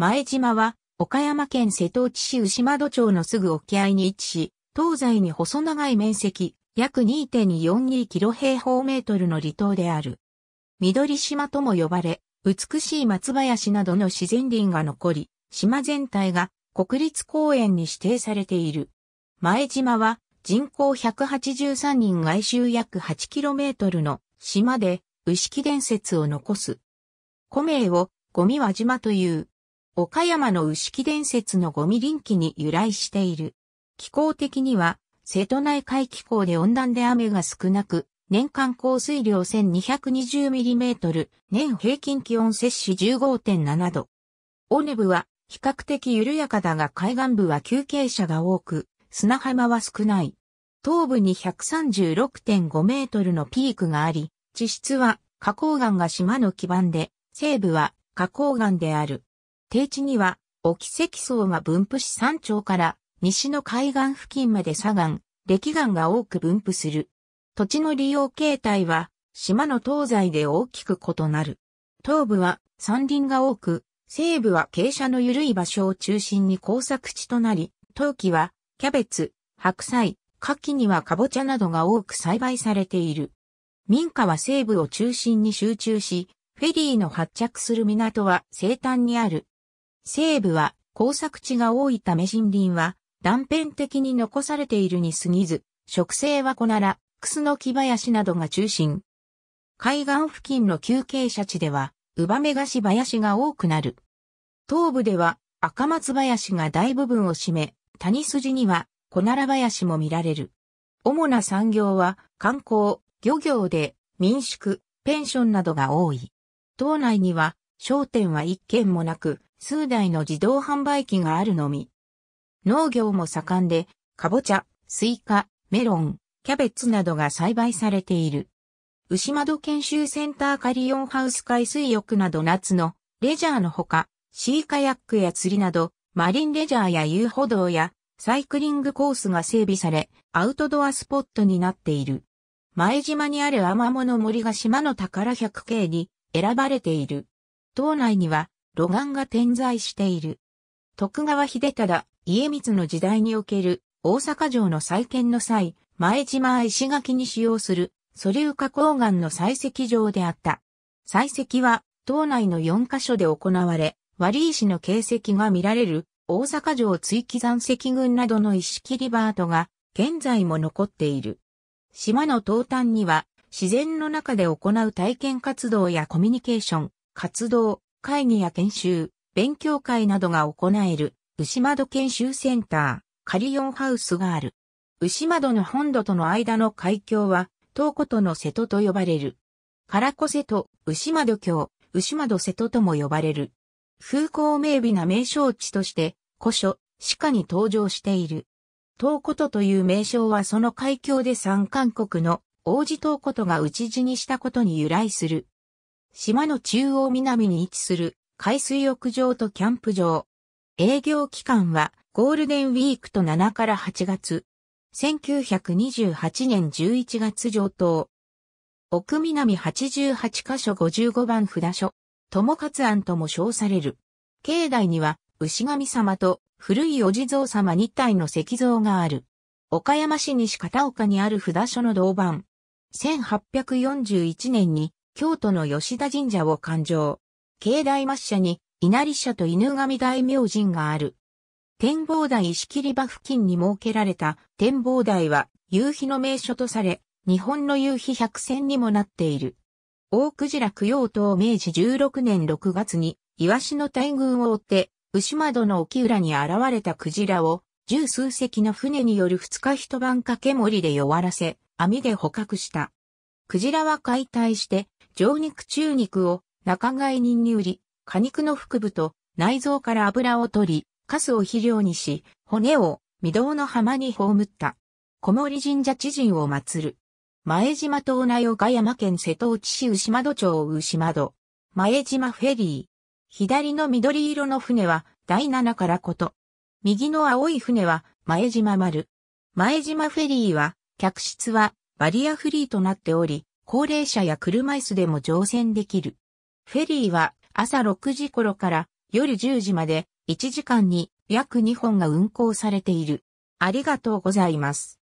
前島は、岡山県瀬戸内市牛窓町のすぐ沖合に位置し、東西に細長い面積、約2.42キロ平方メートルの離島である。緑島とも呼ばれ、美しい松林などの自然林が残り、島全体が国立公園に指定されている。前島は人口183人外周約8キロメートルの島で牛木伝説を残す。古名をゴミ輪島という。岡山の牛木伝説のゴミ臨期に由来している。気候的には、瀬戸内海気候で温暖で雨が少なく、年間降水量 1220mm、年平均気温摂氏15.7度。尾根部は比較的緩やかだが海岸部は休憩者が多く、砂浜は少ない。東部に136.5メートルのピークがあり、地質は花崗岩が島の基盤で、西部は花崗岩である。低地には、沖積層が分布し山頂から西の海岸付近まで砂岩、礫岩が多く分布する。土地の利用形態は、島の東西で大きく異なる。東部は山林が多く、西部は傾斜の緩い場所を中心に工作地となり、冬季はキャベツ、白菜、夏季にはカボチャなどが多く栽培されている。民家は西部を中心に集中し、フェリーの発着する港は西端にある西部は耕作地が多いため森林は断片的に残されているに過ぎず、植生はコナラ、クスノ木林などが中心。海岸付近の休憩者地では、ウバメガシ林が多くなる。東部では赤松林が大部分を占め、谷筋にはコナラ林も見られる。主な産業は観光、漁業で民宿、ペンションなどが多い。島内には商店は一軒もなく、数台の自動販売機があるのみ。農業も盛んで、かぼちゃ、スイカ、メロン、キャベツなどが栽培されている。牛窓研修センターカリオンハウス海水浴など夏のレジャーのほか、シーカヤックや釣りなど、マリンレジャーや遊歩道やサイクリングコースが整備され、アウトドアスポットになっている。前島にあるアマモの森が島の宝100景に選ばれている。島内には露岩が点在している。徳川秀忠、家光の時代における大阪城の再建の際、前島石垣に使用する、ソリュ工岩の採石場であった。採石は、島内の4カ所で行われ、割石の形跡が見られる、大阪城追記山石群などの石切りバートが、現在も残っている。島の東端には、自然の中で行う体験活動やコミュニケーション、活動、会議や研修、勉強会などが行える、牛窓研修センター、カリオンハウスがある。牛窓の本土との間の海峡は、東古都の瀬戸と呼ばれる。唐子瀬戸、牛窓峡、牛窓瀬戸とも呼ばれる。風光明媚な名称地として、古書、鹿に登場している。東古都という名称はその海峡で三韓国の王子東古都が討ち死にしたことに由来する。島の中央南に位置する海水浴場とキャンプ場。営業期間はゴールデンウィークと7から8月。1928年11月上等。奥南88カ所55番札所。友勝庵とも称される。境内には牛神様と古いお地蔵様2体の石像がある。岡山市西片岡にある札所の銅板。1841年に京都の吉田神社を勘定。境内末社に稲荷社と犬神大明神がある。展望台石切場付近に設けられた展望台は夕日の名所とされ、日本の夕日百選にもなっている。大鯨供養島明治16年6月に、イワシの大群を追って、牛窓の沖浦に現れた鯨を、十数隻の船による二日一晩掛け盛りで弱らせ、網で捕獲した。鯨は解体して、上肉中肉を仲買人に売り、果肉の腹部と内臓から油を取り、カスを肥料にし、骨を御堂の浜に葬った。小森神社知人を祀る。前島島内岡山県瀬戸内市牛窓町牛窓。前島フェリー。左の緑色の船は第七からこと。右の青い船は前島丸。前島フェリーは客室はバリアフリーとなっており、高齢者や車椅子でも乗船できる。フェリーは朝6時頃から夜10時まで1時間に約2本が運行されている。ありがとうございます。